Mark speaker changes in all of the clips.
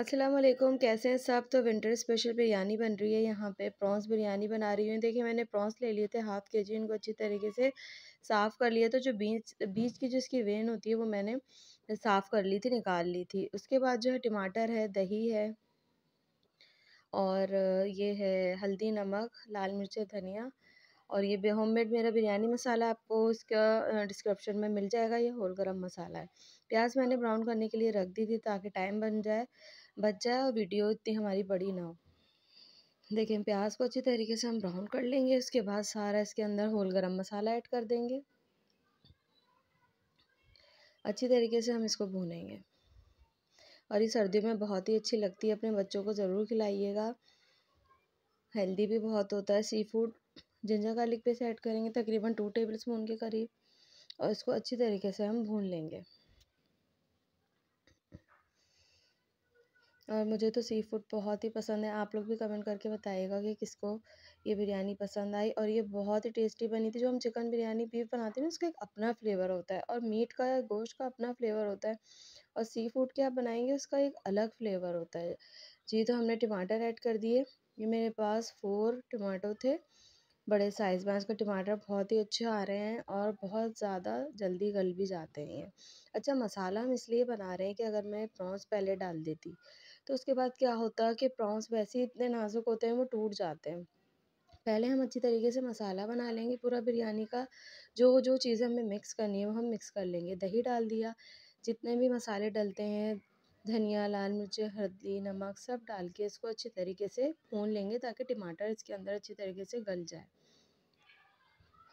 Speaker 1: असलम कैसे हैं सब तो विंटर स्पेशल बिरयानी बन रही है यहाँ पे प्रॉन्स बिरयानी बना रही हूँ देखिए मैंने प्रॉन्स ले लिए थे हाफ़ के जी इनको अच्छी तरीके से साफ़ कर लिया तो जो बीज बीज की जो इसकी वेन होती है वो मैंने साफ़ कर ली थी निकाल ली थी उसके बाद जो है टमाटर है दही है और ये है हल्दी नमक लाल मिर्च धनिया और ये भी होममेड मेरा बिरयानी मसाला आपको इसका डिस्क्रिप्शन में मिल जाएगा ये होल गरम मसाला है प्याज मैंने ब्राउन करने के लिए रख दी थी ताकि टाइम बन जाए बच जाए और वीडियो इतनी हमारी बड़ी ना हो देखें प्याज को अच्छी तरीके से हम ब्राउन कर लेंगे उसके बाद सारा इसके अंदर होल गरम मसाला ऐड कर देंगे अच्छी तरीके से हम इसको भूनेंगे और ये सर्दियों में बहुत ही अच्छी लगती है अपने बच्चों को ज़रूर खिलाइएगा हेल्दी भी बहुत होता है seafood ginger garlic paste add करेंगे तकरीबन टू टेबल स्पून के करीब और इसको अच्छी तरीके से हम भून लेंगे और मुझे तो सी फूड बहुत ही पसंद है आप लोग भी कमेंट करके बताइएगा कि किसको ये बिरयानी पसंद आई और ये बहुत ही टेस्टी बनी थी जो हम चिकन बिरयानी भी बनाते हैं उसका एक अपना फ्लेवर होता है और मीट का या गोश्त का अपना फ्लेवर होता है और सी फूड के आप बनाएंगे उसका एक अलग फ्लेवर होता है जी तो हमने टमाटर ऐड कर दिए ये मेरे पास फोर टमाटो थे बड़े साइज़ में आजकल टमाटर बहुत ही अच्छे आ रहे हैं और बहुत ज़्यादा जल्दी गल भी जाते हैं ये अच्छा मसाला हम इसलिए बना रहे हैं कि अगर मैं प्रॉन्स पहले डाल देती तो उसके बाद क्या होता कि प्रॉन्स वैसे ही इतने नाजुक होते हैं वो टूट जाते हैं पहले हम अच्छी तरीके से मसाला बना लेंगे पूरा बिरयानी का जो जो चीज़ें हमें मिक्स करनी है वो हम मिक्स कर लेंगे दही डाल दिया जितने भी मसाले डलते हैं धनिया लाल मिर्च हल्दी नमक सब डाल के इसको अच्छे तरीके से भून लेंगे ताकि टमाटर इसके अंदर अच्छी तरीके से गल जाए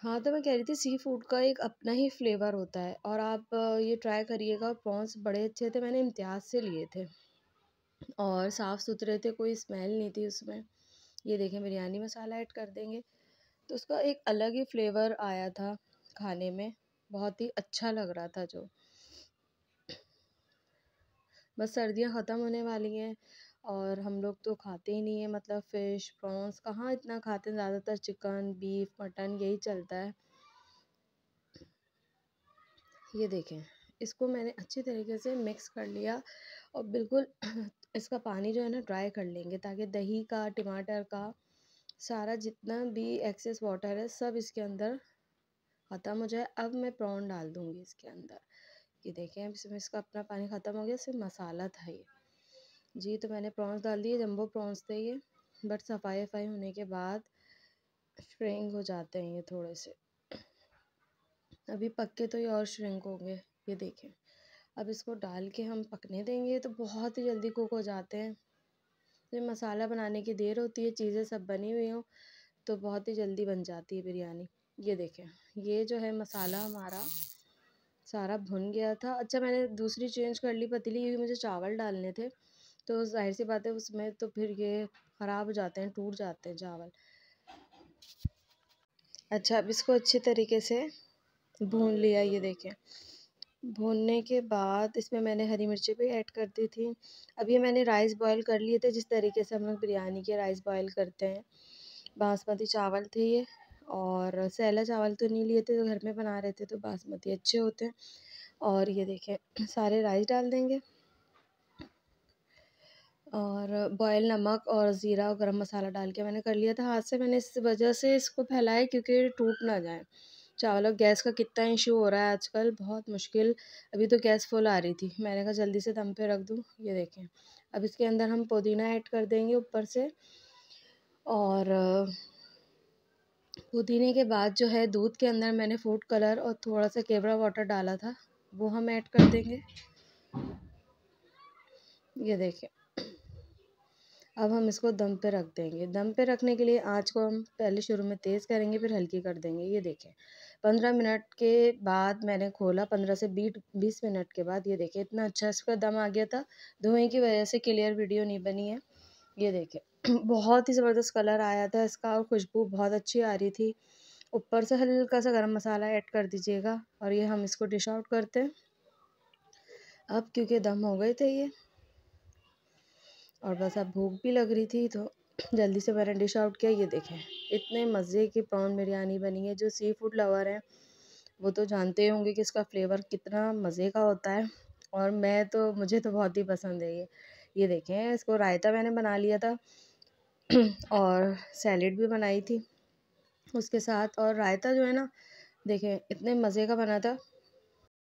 Speaker 1: हाँ तो मैं कह रही थी सी फूड का एक अपना ही फ्लेवर होता है और आप ये ट्राई करिएगा प्रॉन्स बड़े अच्छे थे मैंने इम्तियाज़ से लिए थे और साफ़ सुथरे थे कोई स्मेल नहीं थी उसमें ये देखें बिरयानी मसाला ऐड कर देंगे तो उसका एक अलग ही फ्लेवर आया था खाने में बहुत ही अच्छा लग रहा था जो बस सर्दियाँ ख़त्म होने वाली हैं और हम लोग तो खाते ही नहीं हैं मतलब फ़िश प्रॉन्स कहाँ इतना खाते हैं ज़्यादातर चिकन बीफ मटन यही चलता है ये देखें इसको मैंने अच्छी तरीके से मिक्स कर लिया और बिल्कुल इसका पानी जो है ना ड्राई कर लेंगे ताकि दही का टमाटर का सारा जितना भी एक्सेस वाटर है सब इसके अंदर ख़त्म हो जाए अब मैं प्रॉन डाल दूँगी इसके अंदर ये देखें इसमें इसका अपना पानी ख़त्म हो गया सिर्फ मसाला था ये जी तो मैंने प्रॉन्स डाल दिए जम्बो प्रॉन्स थे ये बट सफाई वफाई होने के बाद श्रिंक हो जाते हैं ये थोड़े से अभी पक्के तो ये और श्रिंक होंगे ये देखें अब इसको डाल के हम पकने देंगे तो बहुत ही जल्दी कुक हो जाते हैं फिर तो मसाला बनाने की देर होती है चीज़ें सब बनी हुई हों तो बहुत ही जल्दी बन जाती है बिरयानी ये देखें ये जो है मसाला हमारा सारा भुन गया था अच्छा मैंने दूसरी चेंज कर ली पतीली क्योंकि मुझे चावल डालने थे तो जाहिर सी बात है उसमें तो फिर ये ख़राब हो जाते हैं टूट जाते हैं चावल अच्छा अब इसको अच्छे तरीके से भून लिया ये देखें भूनने के बाद इसमें मैंने हरी मिर्ची भी ऐड कर दी थी अब ये मैंने राइस बॉईल कर लिए थे जिस तरीके से हम लोग बिरयानी के राइस बॉईल करते हैं बासमती चावल थे ये और सैला चावल तो नहीं लिए थे तो घर में बना रहे थे तो बासमती अच्छे होते हैं और ये देखें सारे राइस डाल देंगे और बॉयल नमक और ज़ीरा और गरम मसाला डाल के मैंने कर लिया था हाथ से मैंने इस वजह से इसको फैलाया क्योंकि टूट ना जाए चावल और गैस का कितना इशू हो रहा है आजकल बहुत मुश्किल अभी तो गैस फुल आ रही थी मैंने कहा जल्दी से दम पे रख दूँ ये देखें अब इसके अंदर हम पुदीना ऐड कर देंगे ऊपर से और पुदीने के बाद जो है दूध के अंदर मैंने फूड कलर और थोड़ा सा केवरा वाटर डाला था वो हम ऐड कर देंगे ये देखिए अब हम इसको दम पे रख देंगे दम पे रखने के लिए आँच को हम पहले शुरू में तेज़ करेंगे फिर हल्की कर देंगे ये देखें पंद्रह मिनट के बाद मैंने खोला पंद्रह से बीट बीस मिनट के बाद ये देखें इतना अच्छा इसका दम आ गया था धुएँ की वजह से क्लियर वीडियो नहीं बनी है ये देखें बहुत ही ज़बरदस्त कलर आया था इसका और खुशबू बहुत अच्छी आ रही थी ऊपर से हल्का सा गरम मसाला ऐड कर दीजिएगा और ये हम इसको डिश आउट करते हैं अब क्योंकि दम हो गए थे ये और बस अब भूख भी लग रही थी तो जल्दी से मैंने डिश आउट किया ये देखें इतने मज़े की प्रॉन बिरयानी बनी है जो सी फूड लवर हैं वो तो जानते होंगे कि इसका फ्लेवर कितना मज़े का होता है और मैं तो मुझे तो बहुत ही पसंद है ये ये देखें इसको रायता मैंने बना लिया था और सैलेड भी बनाई थी उसके साथ और रायता जो है ना देखें इतने मज़े का बना था